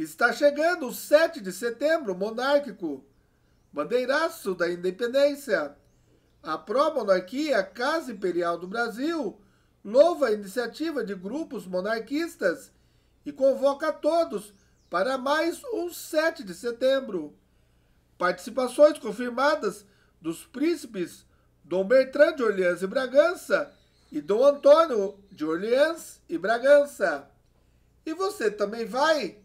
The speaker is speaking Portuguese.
Está chegando o 7 de setembro, monárquico, bandeiraço da independência. A pró-monarquia, Casa Imperial do Brasil, louva a iniciativa de grupos monarquistas e convoca a todos para mais um 7 de setembro. Participações confirmadas dos príncipes Dom Bertrand de Orleans e Bragança e Dom Antônio de Orleans e Bragança. E você também vai?